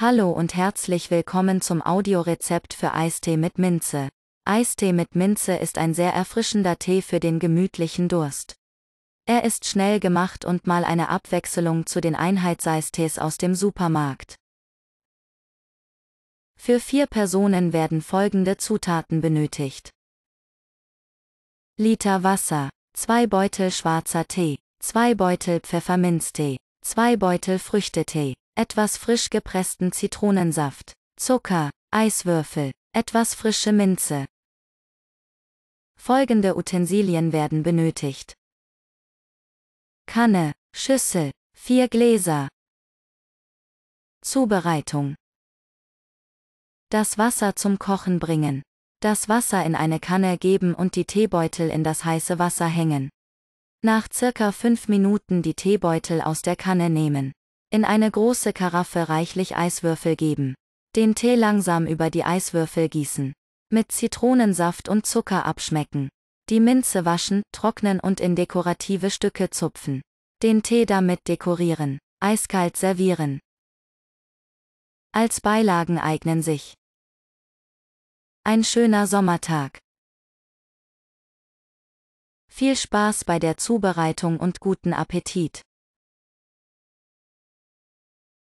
Hallo und herzlich willkommen zum Audiorezept für Eistee mit Minze. Eistee mit Minze ist ein sehr erfrischender Tee für den gemütlichen Durst. Er ist schnell gemacht und mal eine Abwechslung zu den Einheitseistees aus dem Supermarkt. Für vier Personen werden folgende Zutaten benötigt. Liter Wasser, 2 Beutel schwarzer Tee, 2 Beutel Pfefferminztee, 2 Beutel Früchtetee, etwas frisch gepressten Zitronensaft, Zucker, Eiswürfel, etwas frische Minze. Folgende Utensilien werden benötigt. Kanne, Schüssel, 4 Gläser. Zubereitung. Das Wasser zum Kochen bringen. Das Wasser in eine Kanne geben und die Teebeutel in das heiße Wasser hängen. Nach circa 5 Minuten die Teebeutel aus der Kanne nehmen. In eine große Karaffe reichlich Eiswürfel geben. Den Tee langsam über die Eiswürfel gießen. Mit Zitronensaft und Zucker abschmecken. Die Minze waschen, trocknen und in dekorative Stücke zupfen. Den Tee damit dekorieren. Eiskalt servieren. Als Beilagen eignen sich ein schöner Sommertag. Viel Spaß bei der Zubereitung und guten Appetit.